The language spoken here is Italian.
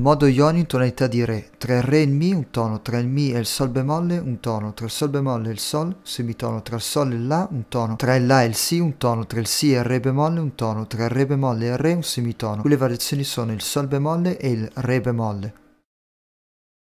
modo ioni in tonalità di Re, tra il Re e il Mi un tono, tra il Mi e il Sol bemolle un tono, tra il Sol bemolle e il Sol, semitono, tra il Sol e il La un tono, tra il La e il Si un tono, tra il Si e il Re bemolle un tono, tra il Re bemolle e il Re un semitono, qui le variazioni sono il Sol bemolle e il Re bemolle.